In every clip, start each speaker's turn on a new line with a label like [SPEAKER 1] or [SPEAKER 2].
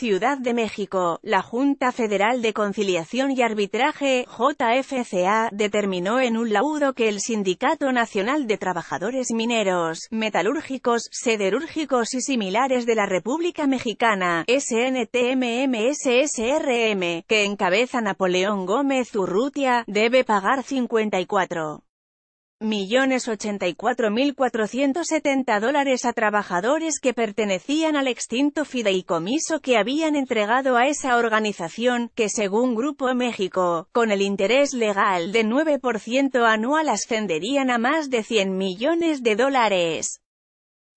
[SPEAKER 1] Ciudad de México, la Junta Federal de Conciliación y Arbitraje, JFCA, determinó en un laudo que el Sindicato Nacional de Trabajadores Mineros, Metalúrgicos, Sederúrgicos y similares de la República Mexicana, SNTMMSSRM, que encabeza Napoleón Gómez Urrutia, debe pagar 54 millones mil setenta dólares a trabajadores que pertenecían al extinto fideicomiso que habían entregado a esa organización, que según Grupo México, con el interés legal de 9% anual ascenderían a más de 100 millones de dólares.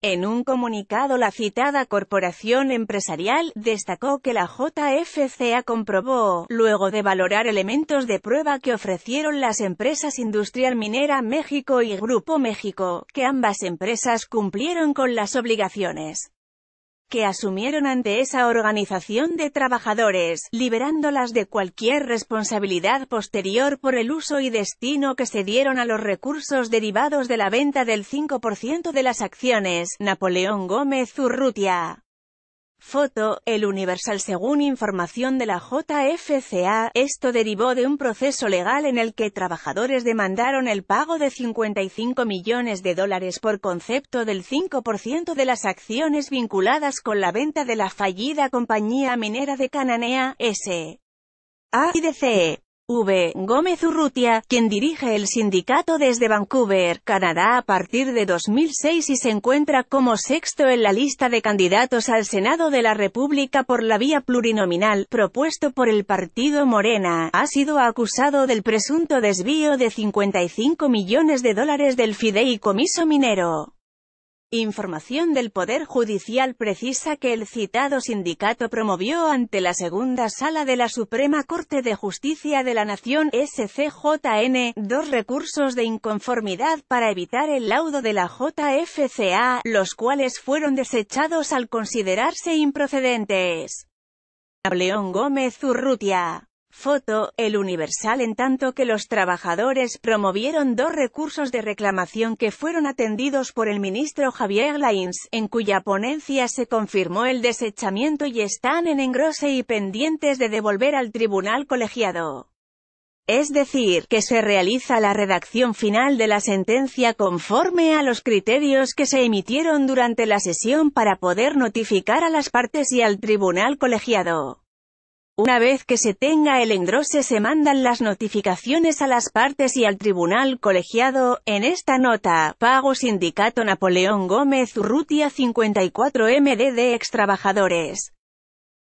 [SPEAKER 1] En un comunicado la citada corporación empresarial destacó que la JFCA comprobó, luego de valorar elementos de prueba que ofrecieron las empresas Industrial Minera México y Grupo México, que ambas empresas cumplieron con las obligaciones que asumieron ante esa organización de trabajadores, liberándolas de cualquier responsabilidad posterior por el uso y destino que se dieron a los recursos derivados de la venta del 5% de las acciones. Napoleón Gómez Urrutia Foto, el Universal Según información de la JFCA, esto derivó de un proceso legal en el que trabajadores demandaron el pago de 55 millones de dólares por concepto del 5% de las acciones vinculadas con la venta de la fallida compañía minera de Cananea, S.A. y D.C.E. V. Gómez Urrutia, quien dirige el sindicato desde Vancouver, Canadá a partir de 2006 y se encuentra como sexto en la lista de candidatos al Senado de la República por la vía plurinominal, propuesto por el partido Morena, ha sido acusado del presunto desvío de 55 millones de dólares del fideicomiso minero. Información del Poder Judicial precisa que el citado sindicato promovió ante la Segunda Sala de la Suprema Corte de Justicia de la Nación, SCJN, dos recursos de inconformidad para evitar el laudo de la JFCA, los cuales fueron desechados al considerarse improcedentes. Ableón Gómez Urrutia Foto, El Universal en tanto que los trabajadores promovieron dos recursos de reclamación que fueron atendidos por el ministro Javier Lains, en cuya ponencia se confirmó el desechamiento y están en engrose y pendientes de devolver al tribunal colegiado. Es decir, que se realiza la redacción final de la sentencia conforme a los criterios que se emitieron durante la sesión para poder notificar a las partes y al tribunal colegiado. Una vez que se tenga el endrose se mandan las notificaciones a las partes y al tribunal colegiado. En esta nota, pago sindicato Napoleón Gómez Rutia 54 MD de extrabajadores.